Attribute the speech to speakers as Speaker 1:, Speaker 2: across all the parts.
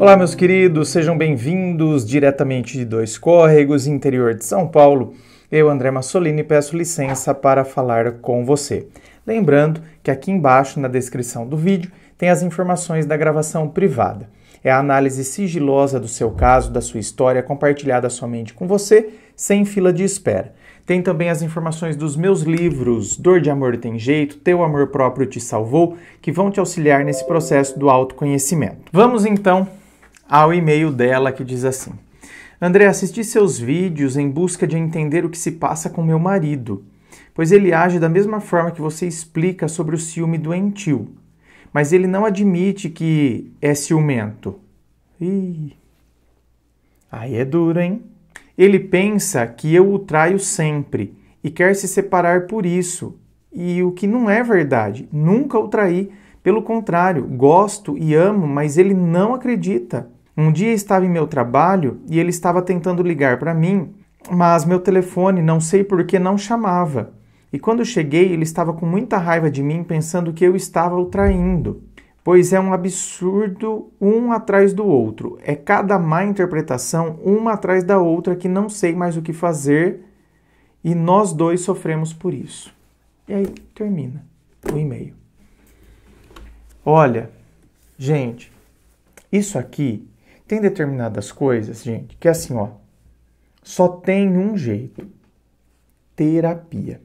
Speaker 1: Olá, meus queridos, sejam bem-vindos diretamente de Dois Córregos, interior de São Paulo. Eu, André Massolini, peço licença para falar com você. Lembrando que aqui embaixo, na descrição do vídeo, tem as informações da gravação privada. É a análise sigilosa do seu caso, da sua história, compartilhada somente com você, sem fila de espera. Tem também as informações dos meus livros Dor de Amor Tem Jeito, Teu Amor Próprio Te Salvou, que vão te auxiliar nesse processo do autoconhecimento. Vamos então ao e-mail dela que diz assim: André, assisti seus vídeos em busca de entender o que se passa com meu marido, pois ele age da mesma forma que você explica sobre o ciúme doentio, mas ele não admite que é ciumento. Ih, aí é duro, hein? Ele pensa que eu o traio sempre e quer se separar por isso, e o que não é verdade, nunca o traí. Pelo contrário, gosto e amo, mas ele não acredita. Um dia estava em meu trabalho e ele estava tentando ligar para mim, mas meu telefone, não sei por que, não chamava. E quando cheguei, ele estava com muita raiva de mim, pensando que eu estava o traindo. Pois é um absurdo um atrás do outro. É cada má interpretação, uma atrás da outra, que não sei mais o que fazer e nós dois sofremos por isso. E aí termina o e-mail. Olha, gente, isso aqui tem determinadas coisas, gente, que é assim, ó. Só tem um jeito. Terapia.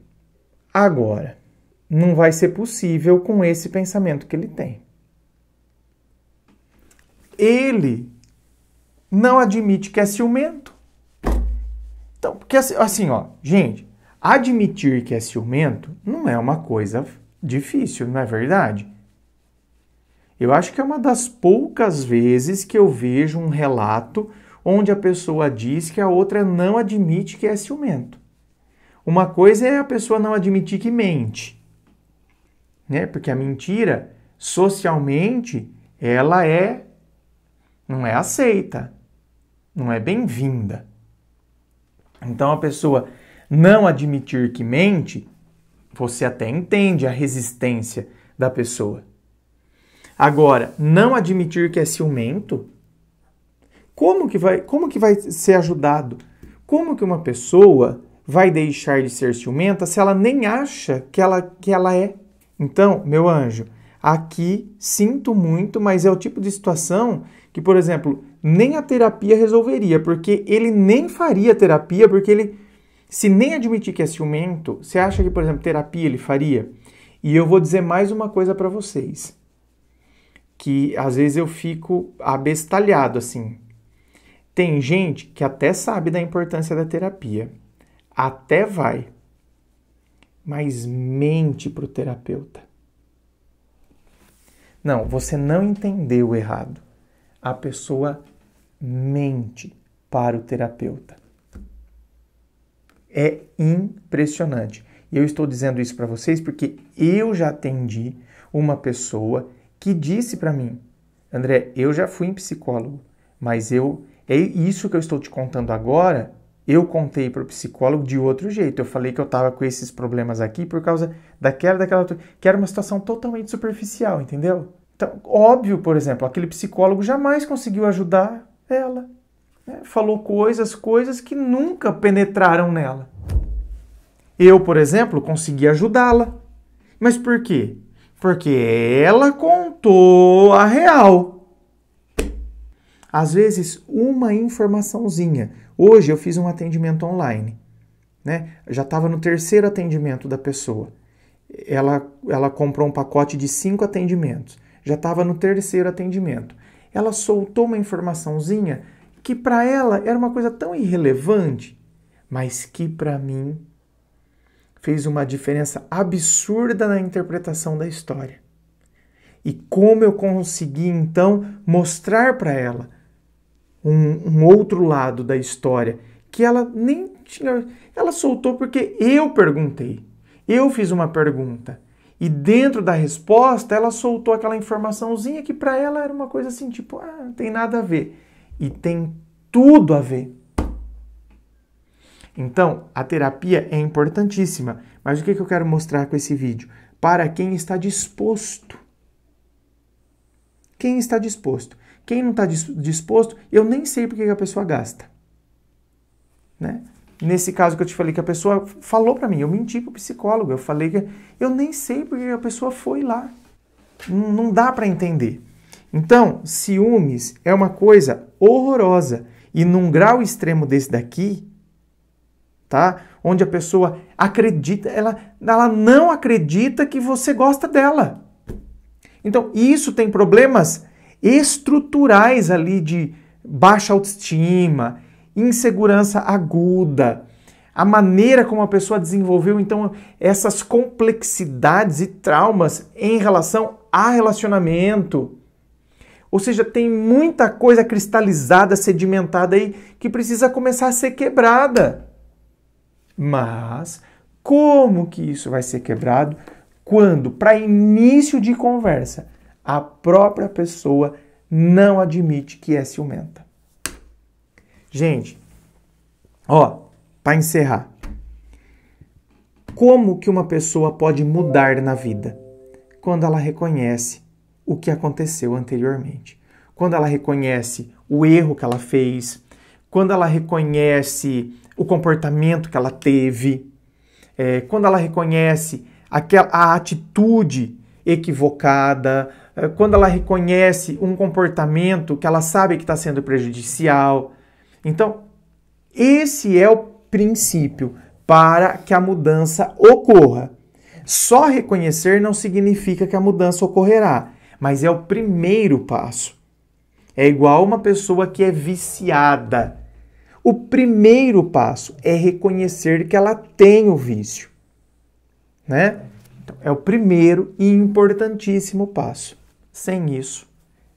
Speaker 1: Agora, não vai ser possível com esse pensamento que ele tem. Ele não admite que é ciumento. Então, porque assim, assim ó, gente, admitir que é ciumento não é uma coisa difícil, não é verdade? Eu acho que é uma das poucas vezes que eu vejo um relato onde a pessoa diz que a outra não admite que é ciumento. Uma coisa é a pessoa não admitir que mente, né? Porque a mentira socialmente ela é não é aceita, não é bem-vinda. Então a pessoa não admitir que mente, você até entende a resistência da pessoa. Agora, não admitir que é ciumento, como que vai, como que vai ser ajudado? Como que uma pessoa vai deixar de ser ciumenta se ela nem acha que ela, que ela é? Então, meu anjo, aqui sinto muito, mas é o tipo de situação que, por exemplo, nem a terapia resolveria, porque ele nem faria terapia, porque ele, se nem admitir que é ciumento, você acha que, por exemplo, terapia ele faria? E eu vou dizer mais uma coisa para vocês que às vezes eu fico abestalhado assim. Tem gente que até sabe da importância da terapia, até vai, mas mente para o terapeuta. Não, você não entendeu errado. A pessoa mente para o terapeuta. É impressionante. E eu estou dizendo isso para vocês porque eu já atendi uma pessoa que disse para mim: André, eu já fui em psicólogo, mas eu é isso que eu estou te contando agora. Eu contei para o psicólogo de outro jeito. Eu falei que eu estava com esses problemas aqui por causa daquela, daquela que era uma situação totalmente superficial, entendeu? Então, óbvio, por exemplo, aquele psicólogo jamais conseguiu ajudar ela. Né? Falou coisas, coisas que nunca penetraram nela. Eu, por exemplo, consegui ajudá-la. Mas por quê? porque ela contou a real. Às vezes, uma informaçãozinha. Hoje eu fiz um atendimento online, né? já estava no terceiro atendimento da pessoa. Ela, ela comprou um pacote de cinco atendimentos. Já estava no terceiro atendimento. Ela soltou uma informaçãozinha que para ela era uma coisa tão irrelevante, mas que para mim fez uma diferença absurda na interpretação da história. E como eu consegui então mostrar para ela um, um, outro lado da história que ela nem tinha. Ela soltou porque eu perguntei. Eu fiz uma pergunta. E dentro da resposta, ela soltou aquela informaçãozinha que para ela era uma coisa assim, tipo, ah, não tem nada a ver. E tem tudo a ver. Então, a terapia é importantíssima, mas o que eu quero mostrar com esse vídeo? Para quem está disposto. Quem está disposto? Quem não está disposto, eu nem sei porque a pessoa gasta. Né? Nesse caso que eu te falei que a pessoa falou para mim, eu menti para o psicólogo, eu falei que eu nem sei porque a pessoa foi lá. Não, não dá para entender. Então, ciúmes é uma coisa horrorosa. E num grau extremo desse daqui, tá? Onde a pessoa acredita, ela, ela não acredita que você gosta dela. Então, isso tem problemas estruturais ali de baixa autoestima, insegurança aguda, a maneira como a pessoa desenvolveu então essas complexidades e traumas em relação a relacionamento. Ou seja, tem muita coisa cristalizada, sedimentada aí que precisa começar a ser quebrada. Mas como que isso vai ser quebrado quando, para início de conversa, a própria pessoa não admite que é ciumenta? Gente, ó, para encerrar. Como que uma pessoa pode mudar na vida? Quando ela reconhece o que aconteceu anteriormente. Quando ela reconhece o erro que ela fez, quando ela reconhece o comportamento que ela teve, é, quando ela reconhece aquela, a atitude equivocada, é, quando ela reconhece um comportamento que ela sabe que está sendo prejudicial. Então, esse é o princípio para que a mudança ocorra. Só reconhecer não significa que a mudança ocorrerá, mas é o primeiro passo. É igual uma pessoa que é viciada. O primeiro passo é reconhecer que ela tem o vício, né? Então, é o primeiro e importantíssimo passo. Sem isso,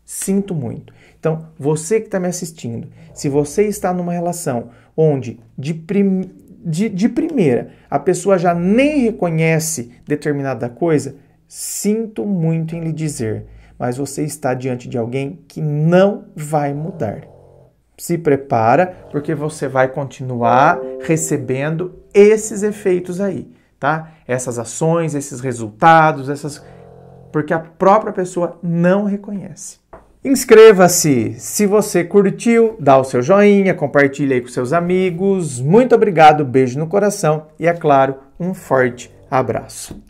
Speaker 1: sinto muito. Então, você que está me assistindo, se você está numa relação onde de, prim... de, de primeira a pessoa já nem reconhece determinada coisa, sinto muito em lhe dizer, mas você está diante de alguém que não vai mudar se prepara, porque você vai continuar recebendo esses efeitos aí, tá? Essas ações, esses resultados, essas porque a própria pessoa não reconhece. Inscreva-se se você curtiu, dá o seu joinha, compartilhe aí com seus amigos. Muito obrigado, beijo no coração e é claro, um forte abraço.